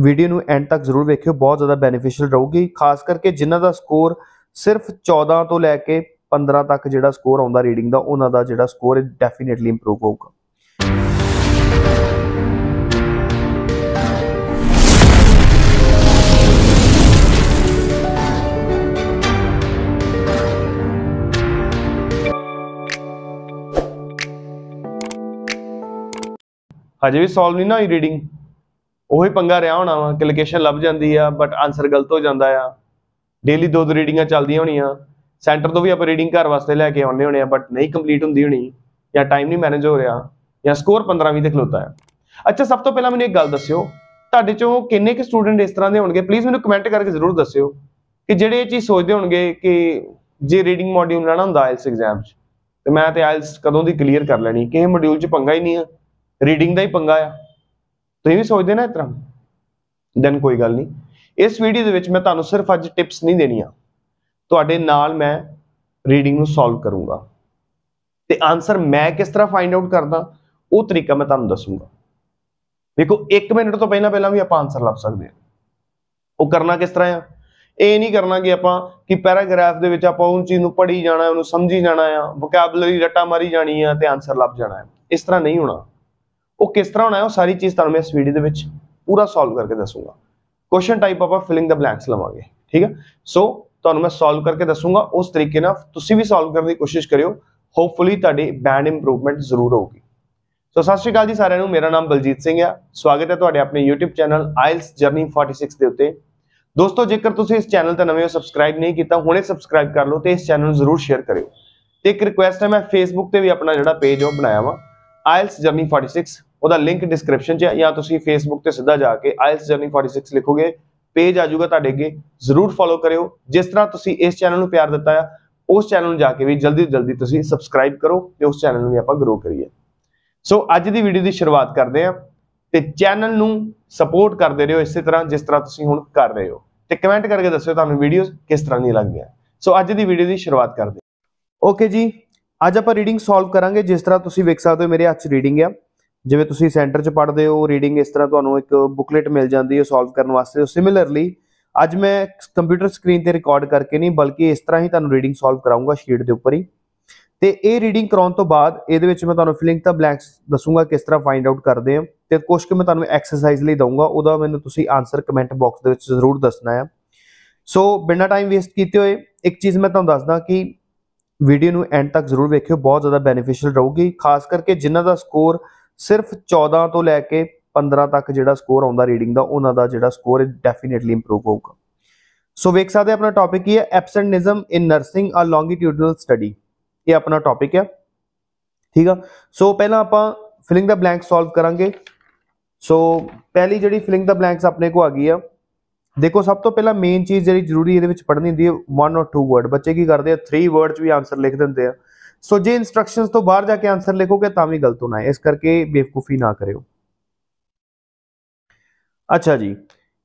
Video ਨੂੰ and ਤੱਕ ਜ਼ਰੂਰ ਵੇਖਿਓ ਬਹੁਤ ਜ਼ਿਆਦਾ ਬੈਨੀਫੀਸ਼ੀਅਲ ਰਹੂਗੀ ਖਾਸ ਕਰਕੇ ਜਿਨ੍ਹਾਂ ਦਾ ਸਕੋਰ ਸਿਰਫ 14 ਤੋਂ ਲੈ ਕੇ 15 ਤੱਕ ਜਿਹੜਾ ਸਕੋਰ ਆਉਂਦਾ ਰੀਡਿੰਗ ਦਾ ਉਹਨਾਂ ਦਾ ਜਿਹੜਾ ਸਕੋਰ ਡੈਫੀਨਿਟਲੀ ਇੰਪਰੂਵ ਹੋਊਗਾ ਹਜੇ ਵੀ ਸੋਲਵ ਨਹੀਂ ਨਾ ਹੋਈ ਰੀਡਿੰਗ ਉਹੀ ਪੰਗਾ ਰਿਹਾ ਹੋਣਾ ਵਾ ਕਿ ਲੋਕੇਸ਼ਨ ਲੱਭ ਜਾਂਦੀ ਆ ਬਟ ਆਨਸਰ ਗਲਤ ਹੋ ਜਾਂਦਾ ਆ ਡੇਲੀ ਦੋ ਦੋ ਰੀਡਿੰਗਾਂ ਚੱਲਦੀਆਂ ਹੋਣੀਆਂ ਸੈਂਟਰ ਤੋਂ ਵੀ ਆਪਾਂ ਰੀਡਿੰਗ ਘਰ ਵਾਸਤੇ ਲੈ ਕੇ ਆਉਣੇ ਹੋਣੇ ਆ ਬਟ ਨਹੀਂ ਕੰਪਲੀਟ ਹੁੰਦੀ ਹੋਣੀ ਜਾਂ ਟਾਈਮ ਨਹੀਂ ਮੈਨੇਜ ਹੋ ਰਿਹਾ ਜਾਂ ਸਕੋਰ 15 20 ਤੇ ਖਲੋਤਾ ਹੈ ਅੱਛਾ ਸਭ ਤੋਂ ਪਹਿਲਾਂ ਮੈਨੂੰ ਇੱਕ ਗੱਲ ਦੱਸਿਓ ਤੁਹਾਡੇ ਚੋਂ ਕਿੰਨੇ ਕੁ ਸਟੂਡੈਂਟ ਇਸ ਤਰ੍ਹਾਂ ਦੇ ਹੋਣਗੇ ਪਲੀਜ਼ ਮੈਨੂੰ ਕਮੈਂਟ ਕਰਕੇ ਜ਼ਰੂਰ ਦੱਸਿਓ ਕਿ ਜਿਹੜੇ ਇਹ ਚੀਜ਼ ਸੋਚਦੇ ਹੋਣਗੇ ਕਿ ਜੇ ਰੀਡਿੰਗ ਮੋਡਿਊਲ ਲੈਣਾ ਹੁੰਦਾ ਆਇਲਸ ਐਗਜ਼ਾਮ 'ਚ ਤੇ ਮੈਂ ਤੇ ਆਇਲਸ ਕਦੋਂ ਦੀ ਕਲੀਅਰ ਕਰ ਲੈਣੀ ਕਿ ਇਹ ਮੋਡਿਊਲ 'ਚ ਪੰਗਾ ਹੀ ਨਹੀਂ ਆ ਰੀਡਿੰਗ ਦਾ ਹੀ ਪੰਗਾ ਆ ਤੁਸੀਂ ਵੀ ਸੋਚਦੇ ਨਾ ਇਸ ਤਰ੍ਹਾਂ ਦੈਨ ਕੋਈ ਗੱਲ ਨਹੀਂ ਇਸ ਵੀਡੀਓ ਦੇ ਵਿੱਚ ਮੈਂ ਤੁਹਾਨੂੰ ਸਿਰਫ ਅੱਜ ਟਿਪਸ ਨਹੀਂ ਦੇਣੀਆਂ ਤੁਹਾਡੇ ਨਾਲ ਮੈਂ ਰੀਡਿੰਗ ਨੂੰ ਸੋਲਵ ਕਰੂੰਗਾ ਤੇ ਆਨਸਰ ਮੈਂ ਕਿਸ ਤਰ੍ਹਾਂ ਫਾਈਂਡ ਆਊਟ ਕਰਦਾ ਉਹ ਤਰੀਕਾ ਮੈਂ ਤੁਹਾਨੂੰ ਦੱਸੂੰਗਾ ਵੇਖੋ 1 ਮਿੰਟ ਤੋਂ ਪਹਿਲਾਂ ਪਹਿਲਾਂ ਵੀ ਆਪਾਂ ਆਨਸਰ ਲੱਭ ਸਕਦੇ ਹਾਂ ਉਹ ਕਰਨਾ ਕਿਸ ਤਰ੍ਹਾਂ ਆ ਇਹ ਨਹੀਂ ਕਰਨਾ ਕਿ ਆਪਾਂ ਕਿ ਪੈਰਾਗ੍ਰਾਫ ਦੇ ਵਿੱਚ ਆਪਾਂ ਉਹ ਚੀਜ਼ ਨੂੰ ਪੜ੍ਹੀ ਜਾਣਾ ਉਹਨੂੰ ਸਮਝੀ ਜਾਣਾ ਆ ਵੋਕੈਬਲਰੀ ਰੱਟਾ ਮਾਰੀ ਜਾਣੀ ਆ ਤੇ ਆਨਸਰ ਲੱਭ ਜਾਣਾ ਹੈ ਇਸ ਤਰ੍ਹਾਂ ਨਹੀਂ ਹੋਣਾ ਉਹ ਕਿਸ ਤਰ੍ਹਾਂ ਹੋਣਾ ਹੈ ਉਹ ਸਾਰੀ ਚੀਜ਼ ਤੁਹਾਨੂੰ ਮੈਂ ਇਸ ਵੀਡੀਓ ਦੇ ਵਿੱਚ ਪੂਰਾ ਸੋਲਵ ਕਰਕੇ ਦੱਸੂਗਾ ਕੁਐਸਚਨ ਟਾਈਪ ਆਪਾਂ ਫਿਲਿੰਗ ਦਾ ਬਲੈਂਕਸ ਲਵਾਂਗੇ ਠੀਕ ਹੈ ਸੋ ਤੁਹਾਨੂੰ ਮੈਂ ਸੋਲਵ ਕਰਕੇ ਦੱਸੂਗਾ ਉਸ ਤਰੀਕੇ ਨਾਲ ਤੁਸੀਂ ਵੀ ਸੋਲਵ ਕਰਨ ਦੀ ਕੋਸ਼ਿਸ਼ ਕਰਿਓ ਹੋਪਫੁਲੀ ਤੁਹਾਡੀ ਬੈਂਡ ਇੰਪਰੂਵਮੈਂਟ ਜ਼ਰੂਰ ਹੋਊਗੀ ਸੋ ਸਤਿ ਸ਼੍ਰੀ ਅਕਾਲ ਜੀ ਸਾਰਿਆਂ ਨੂੰ ਮੇਰਾ ਨਾਮ ਬਲਜੀਤ ਸਿੰਘ ਹੈ ਸਵਾਗਤ ਹੈ ਤੁਹਾਡੇ ਆਪਣੇ YouTube ਚੈਨਲ ਆਇਲਸ Journey 46 ਦੇ ਉੱਤੇ ਦੋਸਤੋ ਜੇਕਰ ਤੁਸੀਂ ਇਸ ਚੈਨਲ ਤੇ ਨਵੇਂ ਹੋ ਸਬਸਕ੍ਰਾਈਬ ਨਹੀਂ ਕੀਤਾ ਹੁਣੇ ਸਬਸਕ੍ਰਾਈਬ ਕਰ ਲਓ ਤੇ ਇਸ ਚੈਨਲ ਨੂੰ ਜ਼ਰੂਰ ਸ਼ੇਅਰ ਕਰਿਓ ਤੇ ਇੱਕ ਰਿਕੁਐਸਟ ਹੈ ਮੈਂ Facebook ਤੇ ਵੀ ਆਪਣਾ ਜਿਹੜਾ ਪੇਜ ਉਹ ਬਣਾਇਆ ਵਾ ਆਇਲਸ ਜਰਨੀ 46 ਉਹਦਾ ਲਿੰਕ ਡਿਸਕ੍ਰਿਪਸ਼ਨ 'ਚ ਹੈ ਜਾਂ ਤੁਸੀਂ ਫੇਸਬੁੱਕ ਤੇ ਸਿੱਧਾ ਜਾ ਕੇ ਆਇਲਸ ਜਰਨੀ 46 ਲਿਖੋਗੇ ਪੇਜ ਆ ਜਾਊਗਾ ਤੁਹਾਡੇ ਅੱਗੇ ਜ਼ਰੂਰ ਫੋਲੋ ਕਰਿਓ ਜਿਸ ਤਰ੍ਹਾਂ ਤੁਸੀਂ ਇਸ ਚੈਨਲ ਨੂੰ ਪਿਆਰ ਦਿੱਤਾ ਆ ਉਸ ਚੈਨਲ ਨੂੰ ਜਾ ਕੇ ਵੀ ਜਲਦੀ ਤੋਂ ਜਲਦੀ ਤੁਸੀਂ ਸਬਸਕ੍ਰਾਈਬ ਕਰੋ ਤੇ ਉਸ ਚੈਨਲ ਨੂੰ ਵੀ ਆਪਾਂ ਗਰੋ ਕਰੀਏ ਸੋ ਅੱਜ ਦੀ ਵੀਡੀਓ ਦੀ ਸ਼ੁਰੂਆਤ ਕਰਦੇ ਆ ਤੇ ਚੈਨਲ ਨੂੰ ਸਪੋਰਟ ਕਰਦੇ ਰਹੋ ਇਸੇ ਤਰ੍ਹਾਂ ਜਿਸ ਤਰ੍ਹਾਂ ਤੁਸੀਂ ਹੁਣ ਕਰ ਰਹੇ ਹੋ ਤੇ ਕਮੈਂਟ ਕਰਕੇ ਦੱਸਿਓ ਤੁਹਾਨੂੰ ਵੀਡੀਓਜ਼ ਕਿਸ ਤਰ੍ਹਾਂ ਲੱਗਦੀ ਆ ਸੋ ਅੱਜ ਦੀ ਵੀਡੀਓ ਦੀ ਸ਼ੁਰੂਆਤ ਕਰਦੇ ਓਕੇ ਜੀ ਅੱਜ ਆਪਾਂ ਰੀਡਿੰਗ ਸੋਲਵ ਕਰਾਂਗੇ ਜਿਸ ਤਰ੍ਹਾਂ ਤੁਸੀਂ ਵੇਖ ਸਕਦੇ ਹੋ ਮੇਰੇ ਹੱਥ 'ਚ ਰੀਡਿੰਗ ਆ ਜਿਵੇਂ ਤੁਸੀਂ ਸੈਂਟਰ 'ਚ ਪੜ੍ਹਦੇ ਹੋ ਰੀਡਿੰਗ ਇਸ ਤਰ੍ਹਾਂ ਤੁਹਾਨੂੰ ਇੱਕ ਬੁਕਲੇਟ ਮਿਲ ਜਾਂਦੀ ਹੈ ਸੋਲਵ ਕਰਨ ਵਾਸਤੇ ਸਿਮਿਲਰਲੀ ਅੱਜ ਮੈਂ ਕੰਪਿਊਟਰ ਸਕਰੀਨ ਤੇ ਰਿਕਾਰਡ ਕਰਕੇ ਨਹੀਂ ਬਲਕਿ ਇਸ ਤਰ੍ਹਾਂ ਹੀ ਤੁਹਾਨੂੰ ਰੀਡਿੰਗ ਸੋਲਵ ਕਰਾਉਂਗਾ ਸ਼ੀਟ ਦੇ ਉੱਪਰ ਹੀ ਤੇ ਇਹ ਰੀਡਿੰਗ ਕਰਾਉਣ ਤੋਂ ਬਾਅਦ ਇਹਦੇ ਵਿੱਚ ਮੈਂ ਤੁਹਾਨੂੰ ਫਿਲਿੰਗ ਦਾ ਬਲੈਂਕਸ ਦੱਸੂਗਾ ਕਿਸ ਤਰ੍ਹਾਂ ਫਾਈਂਡ ਆਊਟ ਕਰਦੇ ਆ ਤੇ ਕੁਝ ਕਿ ਮੈਂ ਤੁਹਾਨੂੰ ਐਕਸਰਸਾਈਜ਼ ਲਈ ਦਊਂਗਾ ਉਹਦਾ ਮੈਨੂੰ ਤੁਸੀਂ ਆਨਸਰ ਕਮੈਂਟ ਬਾਕਸ ਦੇ ਵਿੱਚ ਜ਼ਰੂਰ ਦੱਸਣਾ ਆ ਸੋ ਬਿਨਾਂ ਟਾਈਮ ਵੇਸਟ ਕੀਤੇ ਹੋਏ ਇੱਕ ਚੀਜ਼ ਮੈਂ ਤੁਹਾਨੂੰ ਦੱਸਦਾ ਕਿ ਵੀਡੀਓ ਨੂੰ ਐਂਡ ਤੱਕ ਜ਼ਰੂਰ ਵੇਖਿਓ ਬਹੁਤ ਜ਼ਿਆਦਾ ਬੈਨੀਫੀਸ਼ੀਅਲ ਰਹੂਗੀ ਖਾਸ ਕਰਕੇ ਜਿਨ੍ਹਾਂ ਦਾ ਸਕੋਰ ਸਿਰਫ 14 ਤੋਂ ਲੈ ਕੇ 15 ਤੱਕ ਜਿਹੜਾ ਸਕੋਰ ਆਉਂਦਾ ਰੀਡਿੰਗ ਦਾ ਉਹਨਾਂ ਦਾ ਜਿਹੜਾ ਸਕੋਰ ਹੈ ਡੈਫੀਨਿਟਲੀ ਇੰਪਰੂਵ ਹੋਊਗਾ ਸੋ ਵੇਖ ਸਕਦੇ ਆਪਣਾ ਟੌਪਿਕ ਕੀ ਹੈ absenteeism in nursing a longitudinal study ਇਹ ਆਪਣਾ ਟੌਪਿਕ ਹੈ ਠੀਕ ਆ ਸੋ ਪਹਿਲਾਂ ਆਪਾਂ ਫਿਲਿੰਗ ਦਾ ਬਲੈਂਕ ਸੋਲਵ ਕਰਾਂਗੇ ਸੋ ਪਹਿਲੀ ਜਿਹੜੀ ਫਿਲਿੰਗ ਦਾ ਬਲੈਂਕਸ ਆਪਣੇ ਕੋ ਆ ਗਈ ਆ ਦੇਖੋ ਸਭ ਤੋਂ ਪਹਿਲਾਂ ਮੇਨ ਚੀਜ਼ ਜਿਹੜੀ ਜ਼ਰੂਰੀ ਇਹਦੇ ਵਿੱਚ ਪੜ੍ਹਨੀ ਹੁੰਦੀ ਹੈ ਵਨ অর ਟੂ ਵਰਡ ਬੱਚੇ ਕੀ ਕਰਦੇ ਆ 3 ਵਰਡ 'ਚ ਵੀ ਆਨਸਰ ਲਿਖ ਦਿੰਦੇ ਆ सो जो इंस्ट्रक्शन तो बहर जाके आंसर लिखोगे तभी गलत होना है इस करके बेवकूफी ना करो अच्छा जी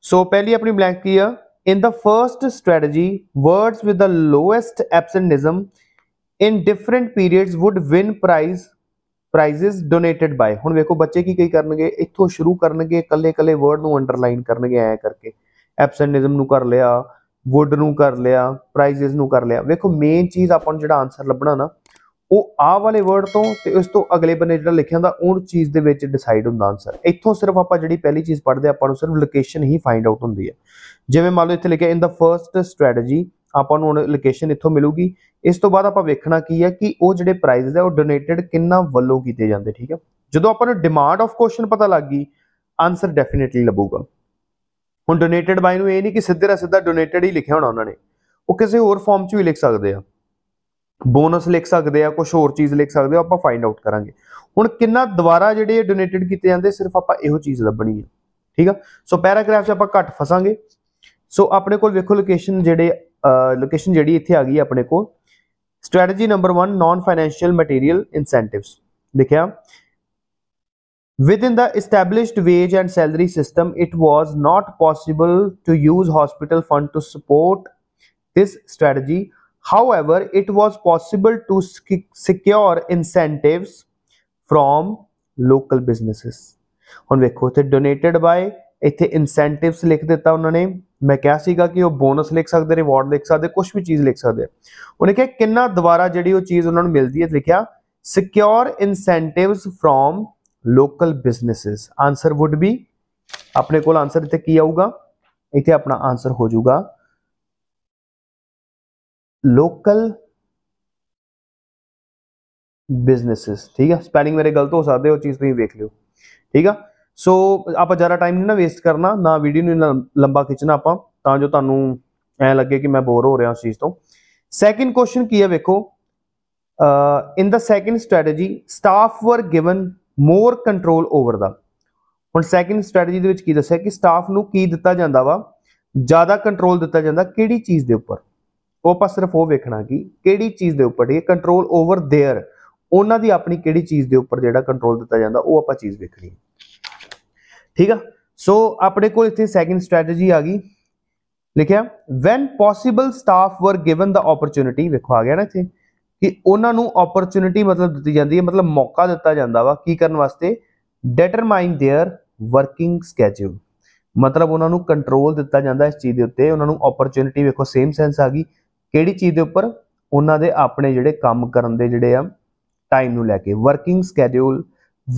सो पहली अपनी ब्लैंक की है in the first strategy wards with the lowest absenteeism in different periods would win prize prizes donated by हूँ वेखो बच्चे की कई करे इतों शुरू करे कल कल वर्ड को अंडरलाइन करे ए करके एबसेंटिज्म कर लिया वुड न कर लिया प्राइजिज़ कर लिया वेखो मेन चीज़ आप जो आंसर लभना ना ਉਹ ਆ ਵਾਲੇ ਵਰਡ ਤੋਂ ਤੇ ਉਸ ਤੋਂ ਅਗਲੇ ਬੰਨੇ ਜਿਹੜਾ ਲਿਖਿਆ ਹੁੰਦਾ ਉਹਨ ਚੀਜ਼ ਦੇ ਵਿੱਚ ਡਿਸਾਈਡ ਹੁੰਦਾ ਆਨਸਰ ਇੱਥੋਂ ਸਿਰਫ ਆਪਾਂ ਜਿਹੜੀ ਪਹਿਲੀ ਚੀਜ਼ ਪੜ੍ਹਦੇ ਆਪਾਂ ਨੂੰ ਸਿਰਫ ਲੋਕੇਸ਼ਨ ਹੀ ਫਾਈਂਡ ਆਊਟ ਹੁੰਦੀ ਹੈ ਜਿਵੇਂ ਮੰਨ ਲਓ ਇੱਥੇ ਲਿਖਿਆ ਇਨ ਦਾ ਫਰਸਟ ਸਟ੍ਰੈਟਜੀ ਆਪਾਂ ਨੂੰ ਹੁਣ ਲੋਕੇਸ਼ਨ ਇੱਥੋਂ ਮਿਲੂਗੀ ਇਸ ਤੋਂ ਬਾਅਦ ਆਪਾਂ ਵੇਖਣਾ ਕੀ ਹੈ ਕਿ ਉਹ ਜਿਹੜੇ ਪ੍ਰਾਈਜ਼ ਹੈ ਉਹ ਡੋਨੇਟਡ ਕਿੰਨਾ ਵੱਲੋਂ ਕੀਤੇ ਜਾਂਦੇ ਠੀਕ ਹੈ ਜਦੋਂ ਆਪਾਂ ਨੂੰ ਡਿਮਾਂਡ ਆਫ ਕੁਐਸਚਨ ਪਤਾ ਲੱਗ ਗਈ ਆਨਸਰ ਡੈਫੀਨਿਟਲੀ ਲੱਭੂਗਾ ਹੁਣ ਡੋਨੇਟਡ ਬਾਈ ਨੂੰ ਇਹ ਨਹੀਂ ਕਿ ਸਿੱਧੇ ਸਿੱਧਾ ਡੋਨੇਟਡ ਹੀ ਲਿਖਿਆ ਹੋਣਾ ਉਹਨਾਂ ਨੇ ਉਹ ਕਿਸੇ ਹੋਰ ਫਾਰਮ 'ਚ ਵੀ ਲਿਖ ਸਕਦੇ ਆ ਬੋਨਸ ਲਿਖ ਸਕਦੇ ਆ ਕੁਝ ਹੋਰ ਚੀਜ਼ ਲਿਖ ਸਕਦੇ ਆ ਆਪਾਂ ਫਾਈਂਡ ਆਊਟ ਕਰਾਂਗੇ ਹੁਣ ਕਿੰਨਾ ਦੁਬਾਰਾ ਜਿਹੜੇ ਡੋਨੇਟਡ ਕੀਤੇ ਜਾਂਦੇ ਸਿਰਫ ਆਪਾਂ ਇਹੋ ਚੀਜ਼ ਲੱਭਣੀ ਹੈ ਠੀਕ ਆ ਸੋ ਪੈਰਾਗ੍ਰਾਫ 'ਚ ਆਪਾਂ ਘੱਟ ਫਸਾਂਗੇ ਸੋ ਆਪਣੇ ਕੋਲ ਵੇਖੋ ਲੋਕੇਸ਼ਨ ਜਿਹੜੇ ਲੋਕੇਸ਼ਨ ਜਿਹੜੀ ਇੱਥੇ ਆ ਗਈ ਆਪਣੇ ਕੋਲ strategy number 1 non financial material incentives ਲਿਖਿਆ Within the established wage and salary system, it was not possible to use hospital fund to support this strategy However, it was possible to secure incentives from local businesses. ਹੁਣ ਵੇਖੋ ਤੇ donated by ਇੱਥੇ incentives ਲਿਖ ਦਿੱਤਾ ਉਹਨਾਂ ਨੇ ਮੈਂ ਕਿਹਾ ਸੀਗਾ ਕਿ ਉਹ ਬੋਨਸ ਲਿਖ ਸਕਦੇ ਰਿਵਾਰਡ ਲਿਖ ਸਕਦੇ ਕੁਝ ਵੀ ਚੀਜ਼ ਲਿਖ ਸਕਦੇ ਉਹਨੇ ਕਿਹਾ ਕਿੰਨਾ ਦੁਬਾਰਾ ਜਿਹੜੀ ਉਹ ਚੀਜ਼ ਉਹਨਾਂ ਨੂੰ ਮਿਲਦੀ ਹੈ ਲਿਖਿਆ secure incentives from local businesses answer would be ਆਪਣੇ ਕੋਲ ਆਨਸਰ ਇੱਥੇ ਕੀ ਆਊਗਾ ਇੱਥੇ ਆਪਣਾ ਆਨਸਰ ਹੋ ਜਾਊਗਾ ਲੋਕਲ ਬਿਜ਼ਨੈਸਸ ਠੀਕ ਹੈ ਸਪੈਲਿੰਗ ਮੇਰੇ ਗਲਤ ਹੋ ਸਕਦੇ ਉਹ ਚੀਜ਼ ਤੁਸੀਂ ਵੇਖ ਲਿਓ ਠੀਕ ਆ ਸੋ ਆਪਾਂ ਜ਼ਿਆਦਾ ਟਾਈਮ ਨਹੀਂ ਨਾ ਵੇਸਟ ਕਰਨਾ ਨਾ ਵੀਡੀਓ ਨੂੰ ਲੰਬਾ ਖਿੱਚਣਾ ਆਪਾਂ ਤਾਂ ਜੋ ਤੁਹਾਨੂੰ ਐ ਲੱਗੇ ਕਿ ਮੈਂ ਬੋਰ ਹੋ ਰਿਹਾ ਉਸ ਚੀਜ਼ ਤੋਂ ਸੈਕਿੰਡ ਕੁਐਸਚਨ ਕੀ ਹੈ ਵੇਖੋ in the second strategy staff were given more control over the ਹੁਣ ਸੈਕਿੰਡ ਸਟ੍ਰੈਟਜੀ ਦੇ ਵਿੱਚ ਕੀ ਦੱਸਿਆ ਕਿ ਸਟਾਫ ਨੂੰ ਕੀ ਦਿੱਤਾ ਜਾਂਦਾ ਵਾ ਜ਼ਿਆਦਾ ਕੰਟਰੋਲ ਦਿੱਤਾ ਜਾਂਦਾ ਕਿਹੜੀ ਚੀਜ਼ ਦੇ ਉੱਪਰ ਉਹ ਆਪਾਂ ਸਿਰਫ ਉਹ ਵੇਖਣਾ ਕਿ ਕਿਹੜੀ ਚੀਜ਼ ਦੇ ਉੱਪਰ ਇਹ ਕੰਟਰੋਲ ਓਵਰ देयर ਉਹਨਾਂ ਦੀ ਆਪਣੀ ਕਿਹੜੀ ਚੀਜ਼ ਦੇ ਉੱਪਰ ਜਿਹੜਾ ਕੰਟਰੋਲ ਦਿੱਤਾ ਜਾਂਦਾ ਉਹ ਆਪਾਂ ਚੀਜ਼ ਵੇਖਣੀ ਹੈ ਠੀਕ ਆ ਸੋ ਆਪਣੇ ਕੋਲ ਇੱਥੇ ਸੈਕਿੰਡ ਸਟ੍ਰੈਟਜੀ ਆ ਗਈ ਲਿਖਿਆ when possible staff were given the opportunity ਵੇਖੋ ਆ ਗਿਆ ਨਾ ਇੱਥੇ ਕਿ ਉਹਨਾਂ ਨੂੰ ਓਪਰਚ्युनिटी ਮਤਲਬ ਦਿੱਤੀ ਜਾਂਦੀ ਹੈ ਮਤਲਬ ਮੌਕਾ ਦਿੱਤਾ ਜਾਂਦਾ ਵਾ ਕੀ ਕਰਨ ਵਾਸਤੇ ਡਿਟਰਮਾਈਨ देयर ਵਰਕਿੰਗ ਸਕੇਜੂਲ ਮਤਲਬ ਉਹਨਾਂ ਨੂੰ ਕੰਟਰੋਲ ਦਿੱਤਾ ਜਾਂਦਾ ਇਸ ਚੀਜ਼ ਦੇ ਉੱਤੇ ਉਹਨਾਂ ਨੂੰ ਓਪਰਚ्युनिटी ਵੇਖੋ ਸੇਮ ਸੈਂਸ ਆ ਗਈ ਕਿਹੜੀ ਚੀਜ਼ ਦੇ ਉੱਪਰ ਉਹਨਾਂ ਦੇ ਆਪਣੇ ਜਿਹੜੇ ਕੰਮ ਕਰਨ ਦੇ ਜਿਹੜੇ ਆ ਟਾਈਮ ਨੂੰ ਲੈ ਕੇ working schedule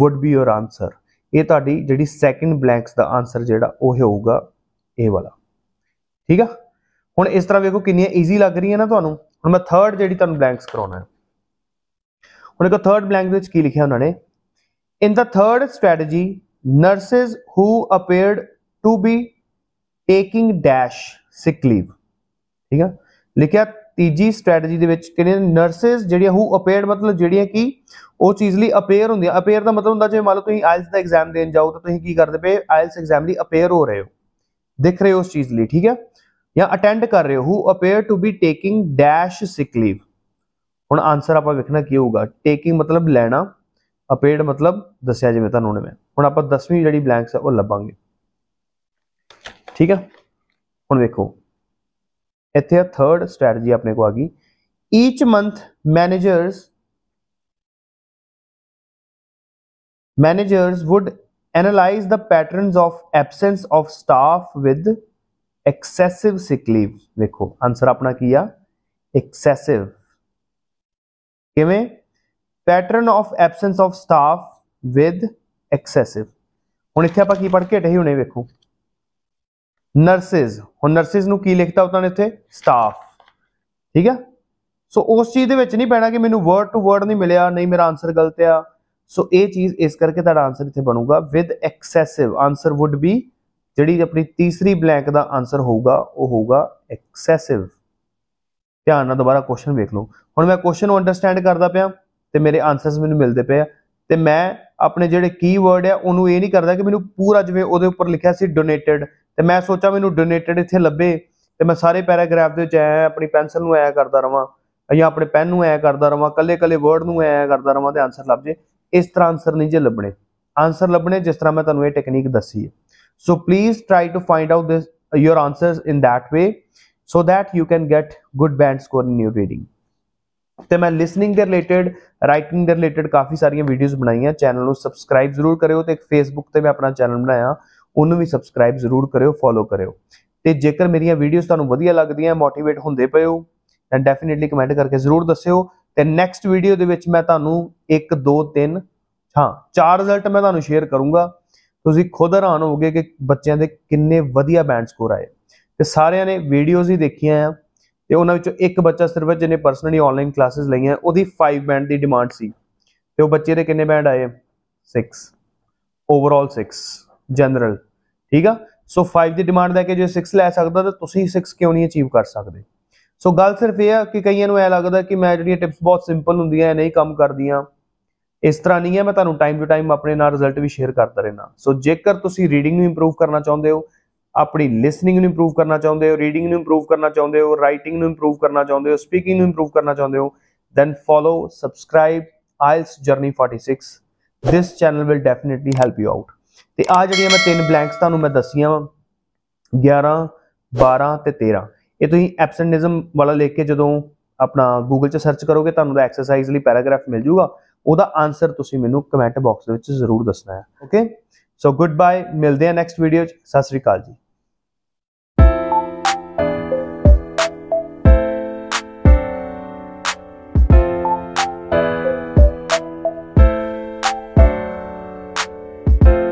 would be your answer ਇਹ ਤੁਹਾਡੀ ਜਿਹੜੀ ਸੈਕੰਡ ਬਲੈਂਕਸ ਦਾ ਆਨਸਰ ਜਿਹੜਾ ਉਹ ਹੋਊਗਾ ਇਹ ਵਾਲਾ ਠੀਕ ਆ ਹੁਣ ਇਸ ਤਰ੍ਹਾਂ ਵੇਖੋ ਕਿੰਨੀਆਂ ਈਜ਼ੀ ਲੱਗ ਰਹੀਆਂ ਨਾ ਤੁਹਾਨੂੰ ਹੁਣ ਮੈਂ ਥਰਡ ਜਿਹੜੀ ਤੁਹਾਨੂੰ ਬਲੈਂਕਸ ਕਰਾਉਣਾ ਹੈ ਹੁਣ ਇੱਕ ਥਰਡ ਬਲੈਂਕ ਦੇ ਵਿੱਚ ਕੀ ਲਿਖਿਆ ਉਹਨਾਂ ਨੇ in the third strategy nurses who appeared to be taking dash sick leave ਠੀਕ ਆ ਲਿਖਿਆ ਤੀਜੀ ਸਟ੍ਰੈਟਜੀ ਦੇ ਵਿੱਚ ਕਿਹੜੀਆਂ ਨਰਸਸ ਜਿਹੜੀਆਂ ਹੂ ਅਪੇਅਰ ਮਤਲਬ ਜਿਹੜੀਆਂ ਕਿ ਉਹ ਚੀਜ਼ ਲਈ ਅਪੇਅਰ ਹੁੰਦੀਆਂ ਅਪੇਅਰ ਦਾ ਮਤਲਬ ਹੁੰਦਾ ਜਿਵੇਂ ਮੰਨ ਲਓ ਤੁਸੀਂ ਆਇਲਸ ਦਾ ਐਗਜ਼ਾਮ ਦੇਣ ਜਾਓ ਤਾਂ ਤੁਸੀਂ ਕੀ ਕਰਦੇ ਪਏ ਆਇਲਸ ਐਗਜ਼ਾਮ ਲਈ ਅਪੇਅਰ ਹੋ ਰਹੇ ਹੋ ਦਿਖ ਰਹੇ ਹੋ ਉਸ ਚੀਜ਼ ਲਈ ਠੀਕ ਹੈ ਜਾਂ ਅਟੈਂਡ ਕਰ ਰਹੇ ਹੋ who appear to be taking dash sick leave ਹੁਣ ਆਨਸਰ ਆਪਾਂ ਵੇਖਣਾ ਕੀ ਹੋਊਗਾ ਟੇਕਿੰਗ ਮਤਲਬ ਲੈਣਾ ਅਪੇਅਰ ਮਤਲਬ ਦੱਸਿਆ ਜਿਵੇਂ ਤੁਹਾਨੂੰ ਨੇ ਹੁਣ ਆਪਾਂ 10ਵੀਂ ਜਿਹੜੀ ਬਲੈਂਕਸ ਆ ਉਹ ਲੱਭਾਂਗੇ ਠੀਕ ਹੈ ਹੁਣ ਵੇਖੋ इतने थर्ड स्ट्रैटी अपने को आ गई each month managers managers would analyse the pattern of absence of staff with excessive sick leave देखो आंसर अपना की आ एक्सैसिव कि pattern of absence of staff with excessive हम इतने आप पढ़ के हटे होने वेखो ਨਰਸਿਸ ਹੁਣ ਨਰਸਿਸ ਨੂੰ ਕੀ ਲਿਖਤਾ ਉਹਨਾਂ ਨੇ ਇੱਥੇ ਸਟਾਫ ਠੀਕ ਹੈ ਸੋ ਉਸ ਚੀਜ਼ ਦੇ ਵਿੱਚ ਨਹੀਂ ਪੈਣਾ ਕਿ ਮੈਨੂੰ ਵਰਡ ਟੂ ਵਰਡ ਨਹੀਂ ਮਿਲਿਆ ਨਹੀਂ ਮੇਰਾ ਆਨਸਰ ਗਲਤ ਆ ਸੋ ਇਹ ਚੀਜ਼ ਇਸ ਕਰਕੇ ਤੁਹਾਡਾ ਆਨਸਰ ਇੱਥੇ ਬਣੂਗਾ with excessive answer would be ਜਿਹੜੀ ਆਪਣੀ ਤੀਸਰੀ ਬਲੈਂਕ ਦਾ ਆਨਸਰ ਹੋਊਗਾ ਉਹ ਹੋਊਗਾ ਐਕਸੈਸਿਵ ਧਿਆਨ ਨਾਲ ਦੁਬਾਰਾ ਕੁਐਸਚਨ ਵੇਖ ਲਓ ਹੁਣ ਮੈਂ ਕੁਐਸਚਨ ਨੂੰ ਅੰਡਰਸਟੈਂਡ ਕਰਦਾ ਪਿਆ ਤੇ ਮੇਰੇ ਆਨਸਰਸ ਮੈਨੂੰ ਮਿਲਦੇ ਪਏ ਆ ਤੇ ਮੈਂ ਆਪਣੇ ਜਿਹੜੇ ਕੀਵਰਡ ਆ ਉਹਨੂੰ ਇਹ ਨਹੀਂ ਕਰਦਾ ਕਿ ਮੈਨੂੰ ਪੂਰਾ ਜਿਵੇਂ ਉਹਦੇ ਉੱਪਰ ਲਿਖਿਆ ਸੀ ਡੋਨੇਟਡ ਤੇ ਮੈਂ ਸੋਚਾਂ ਮੈਨੂੰ ਡੋਨੇਟਡ ਇੱਥੇ ਲੱਭੇ ਤੇ ਮੈਂ ਸਾਰੇ ਪੈਰਾਗ੍ਰਾਫ ਦੇ ਵਿੱਚ ਐ ਆਪਣੀ ਪੈਨਸਲ ਨੂੰ ਐ ਕਰਦਾ ਰਵਾਂ ਜਾਂ ਆਪਣੇ ਪੈਨ ਨੂੰ ਐ ਕਰਦਾ ਰਵਾਂ ਕੱਲੇ-ਕੱਲੇ ਵਰਡ ਨੂੰ ਐ ਕਰਦਾ ਰਵਾਂ ਤੇ ਆਨਸਰ ਲੱਭ ਜੇ ਇਸ ਤਰ੍ਹਾਂ ਆਨਸਰ ਨਹੀਂ ਜੇ ਲੱਭਣੇ ਆਨਸਰ ਲੱਭਣੇ ਜਿਸ ਤਰ੍ਹਾਂ ਮੈਂ ਤੁਹਾਨੂੰ ਇਹ ਟੈਕਨੀਕ ਦੱਸੀ ਹੈ so please try to find out this your answers in that way so that you can get good band score in your reading ਤੇ ਮੈਂ ਲਿਸਨਿੰਗ ਦੇ ਰਿਲੇਟਡ ਰਾਈਟਿੰਗ ਦੇ ਰਿਲੇਟਡ ਕਾਫੀ ਸਾਰੀਆਂ ਵੀਡੀਓਜ਼ ਬਣਾਈਆਂ ਚੈਨਲ ਨੂੰ ਸਬਸਕ੍ਰਾਈਬ ਜ਼ਰੂਰ ਕਰਿਓ ਤੇ ਇੱਕ ਫੇਸਬੁੱਕ ਤੇ ਮੈਂ ਆਪਣਾ ਚੈਨਲ ਬਣਾਇਆ ਉਹਨੂੰ ਵੀ ਸਬਸਕ੍ਰਾਈਬ ਜ਼ਰੂਰ ਕਰਿਓ ਫੋਲੋ ਕਰਿਓ ਤੇ ਜੇਕਰ ਮੇਰੀਆਂ ਵੀਡੀਓਜ਼ ਤੁਹਾਨੂੰ ਵਧੀਆ ਲੱਗਦੀਆਂ ਮੋਟੀਵੇਟ ਹੁੰਦੇ ਪਏ ਹੋ ਤਾਂ ਡੈਫੀਨਿਟਲੀ ਕਮੈਂਟ ਕਰਕੇ ਜ਼ਰੂਰ ਦੱਸਿਓ ਤੇ ਨੈਕਸਟ ਵੀਡੀਓ ਦੇ ਵਿੱਚ ਮੈਂ ਤੁਹਾਨੂੰ 1 2 3 ਹਾਂ ਚਾਰ ਰਿਜ਼ਲਟ ਮੈਂ ਤੁਹਾਨੂੰ ਸ਼ੇਅਰ ਕਰੂੰਗਾ ਤੁਸੀਂ ਖੁਦ ਹੈਰਾਨ ਹੋਗੇ ਕਿ ਬੱਚਿਆਂ ਦੇ ਕਿੰਨੇ ਵਧੀਆ ਬੈਂਡ ਸਕੋਰ ਆਏ ਤੇ ਸਾਰਿਆਂ ਨੇ ਵੀਡੀਓਜ਼ ਹੀ ਦੇਖੀਆਂ ਆ ਤੇ ਉਹਨਾਂ ਵਿੱਚੋਂ ਇੱਕ ਬੱਚਾ ਸਿਰਫ ਜਿਹਨੇ ਪਰਸਨਲੀ ਆਨਲਾਈਨ ਕਲਾਸਿਸ ਲਈਆਂ ਉਹਦੀ 5 ਬੈਂਡ ਦੀ ਡਿਮਾਂਡ ਸੀ ਤੇ ਉਹ ਬੱਚੇ ਦੇ ਕਿੰਨੇ ਬੈਂਡ ਆਏ 6 ਓਵਰਆਲ 6 ਜਨਰਲ ਠੀਕ ਆ ਸੋ 5 ਦੀ ਡਿਮਾਂਡ ਲੈ ਕੇ ਜੇ 6 ਲੈ ਸਕਦਾ ਤਾਂ ਤੁਸੀਂ 6 ਕਿਉਂ ਨਹੀਂ ਅਚੀਵ ਕਰ ਸਕਦੇ ਸੋ ਗੱਲ ਸਿਰਫ ਇਹ ਆ ਕਿ ਕਈਆਂ ਨੂੰ ਐ ਲੱਗਦਾ ਕਿ ਮੈਂ ਜਿਹੜੀਆਂ ਟਿਪਸ ਬਹੁਤ ਸਿੰਪਲ ਹੁੰਦੀਆਂ ਐ ਨਹੀਂ ਕੰਮ ਕਰਦੀਆਂ ਇਸ ਤਰ੍ਹਾਂ ਨਹੀਂ ਹੈ ਮੈਂ ਤੁਹਾਨੂੰ ਟਾਈਮ ਟੂ ਟਾਈਮ ਆਪਣੇ ਨਾਲ ਰਿਜ਼ਲਟ ਵੀ ਸ਼ੇਅਰ ਕਰਦਾ ਰਹਿਣਾ ਸੋ ਜੇਕਰ ਤੁਸੀਂ ਰੀਡਿੰਗ ਨੂੰ ਇੰਪਰੂਵ ਕਰਨਾ ਚਾਹੁੰਦੇ ਹੋ ਆਪਣੀ ਲਿਸਨਿੰਗ ਨੂੰ ਇੰਪਰੂਵ ਕਰਨਾ ਚਾਹੁੰਦੇ ਹੋ ਰੀਡਿੰਗ ਨੂੰ ਇੰਪਰੂਵ ਕਰਨਾ ਚਾਹੁੰਦੇ ਹੋ ਰਾਈਟਿੰਗ ਨੂੰ ਇੰਪਰੂਵ ਕਰਨਾ ਚਾਹੁੰਦੇ ਹੋ ਸਪੀਕਿੰਗ ਨੂੰ ਇੰਪਰੂਵ ਕਰਨਾ ਚਾਹੁੰਦੇ ਹੋ then follow subscribe IELTS journey 46 this channel will definitely help you out ਤੇ ਆ ਜਿਹੜੀਆਂ ਮੈਂ ਤਿੰਨ ਬਲੈਂਕਸ ਤੁਹਾਨੂੰ ਮੈਂ ਦੱਸੀਆਂ ਵਾ 11 12 ਤੇ 13 ਇਹ ਤੁਸੀਂ ਐਬਸੈਂਟਿਜ਼ਮ ਵਾਲਾ ਲਿਖ ਕੇ ਜਦੋਂ ਆਪਣਾ ਗੂਗਲ 'ਚ ਸਰਚ ਕਰੋਗੇ ਤੁਹਾਨੂੰ ਦਾ ਐਕਸਰਸਾਈਜ਼ ਲਈ ਪੈਰਾਗ੍ਰਾਫ ਮਿਲ ਜੂਗਾ ਉਹਦਾ ਆਨਸਰ ਤੁਸੀਂ ਮੈਨੂੰ ਕਮੈਂਟ ਬਾਕਸ ਵਿੱਚ ਜ਼ਰੂਰ ਦੱਸਣਾ ਹੈ ਓਕੇ ਸੋ ਗੁੱਡ ਬਾਏ ਮਿਲਦੇ ਆ ਨੈਕਸਟ ਵੀਡੀਓ 'ਚ ਸਤਿ ਸ੍ਰੀ ਅਕਾਲ ਜੀ